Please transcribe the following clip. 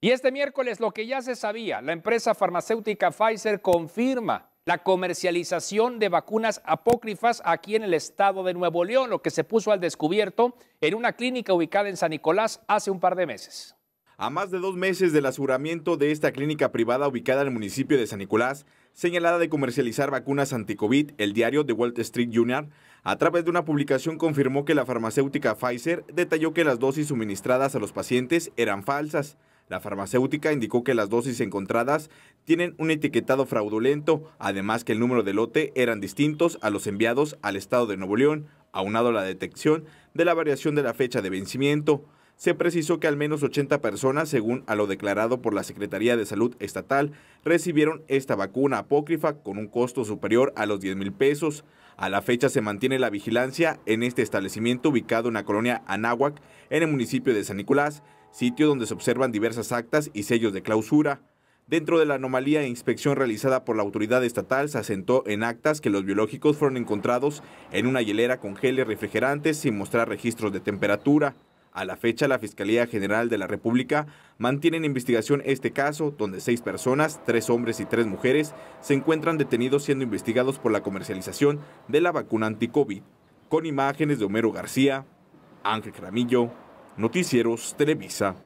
Y este miércoles lo que ya se sabía, la empresa farmacéutica Pfizer confirma la comercialización de vacunas apócrifas aquí en el estado de Nuevo León, lo que se puso al descubierto en una clínica ubicada en San Nicolás hace un par de meses. A más de dos meses del aseguramiento de esta clínica privada ubicada en el municipio de San Nicolás, señalada de comercializar vacunas anti-COVID, el diario The Wall Street Journal, a través de una publicación confirmó que la farmacéutica Pfizer detalló que las dosis suministradas a los pacientes eran falsas. La farmacéutica indicó que las dosis encontradas tienen un etiquetado fraudulento, además que el número de lote eran distintos a los enviados al estado de Nuevo León, aunado a la detección de la variación de la fecha de vencimiento. Se precisó que al menos 80 personas, según a lo declarado por la Secretaría de Salud Estatal, recibieron esta vacuna apócrifa con un costo superior a los 10 mil pesos. A la fecha se mantiene la vigilancia en este establecimiento ubicado en la colonia Anáhuac, en el municipio de San Nicolás, sitio donde se observan diversas actas y sellos de clausura. Dentro de la anomalía e inspección realizada por la autoridad estatal, se asentó en actas que los biológicos fueron encontrados en una hielera con geles refrigerantes sin mostrar registros de temperatura. A la fecha, la Fiscalía General de la República mantiene en investigación este caso, donde seis personas, tres hombres y tres mujeres, se encuentran detenidos siendo investigados por la comercialización de la vacuna covid Con imágenes de Homero García, Ángel Caramillo, Noticieros Televisa.